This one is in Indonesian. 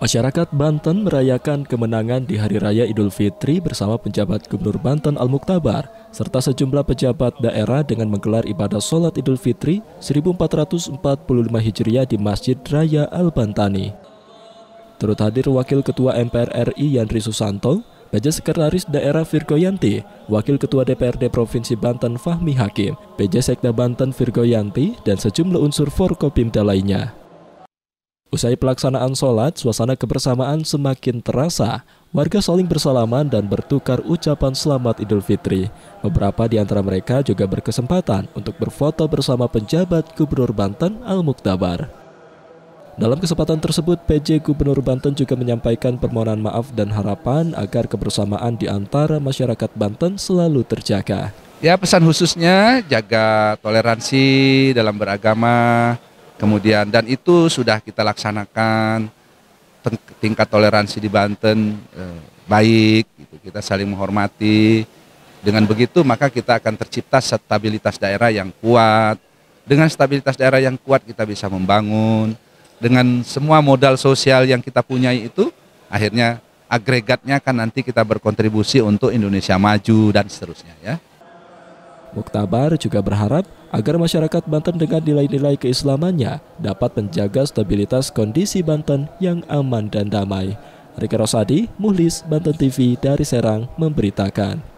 Masyarakat Banten merayakan kemenangan di Hari Raya Idul Fitri bersama pejabat Gubernur Banten Al-Muktabar serta sejumlah pejabat daerah dengan menggelar ibadah sholat Idul Fitri 1445 Hijriah di Masjid Raya Al-Bantani. Turut hadir Wakil Ketua MPR RI Yandri Susanto, PJ Sekretaris Daerah Yanti, Wakil Ketua DPRD Provinsi Banten Fahmi Hakim, PJ Sekda Banten Yanti dan sejumlah unsur Forkopimda lainnya. Usai pelaksanaan sholat, suasana kebersamaan semakin terasa. Warga saling bersalaman dan bertukar ucapan selamat Idul Fitri. Beberapa di antara mereka juga berkesempatan untuk berfoto bersama penjabat Gubernur Banten Al-Muktabar. Dalam kesempatan tersebut, PJ Gubernur Banten juga menyampaikan permohonan maaf dan harapan agar kebersamaan di antara masyarakat Banten selalu terjaga. Ya pesan khususnya jaga toleransi dalam beragama, Kemudian dan itu sudah kita laksanakan tingkat toleransi di Banten eh, baik, gitu. kita saling menghormati. Dengan begitu maka kita akan tercipta stabilitas daerah yang kuat. Dengan stabilitas daerah yang kuat kita bisa membangun. Dengan semua modal sosial yang kita punya itu akhirnya agregatnya akan nanti kita berkontribusi untuk Indonesia maju dan seterusnya ya. Muktabar juga berharap agar masyarakat Banten dengan nilai-nilai keislamannya dapat menjaga stabilitas kondisi Banten yang aman dan damai. Rika Rosadi, Muhlis, Banten TV dari Serang memberitakan.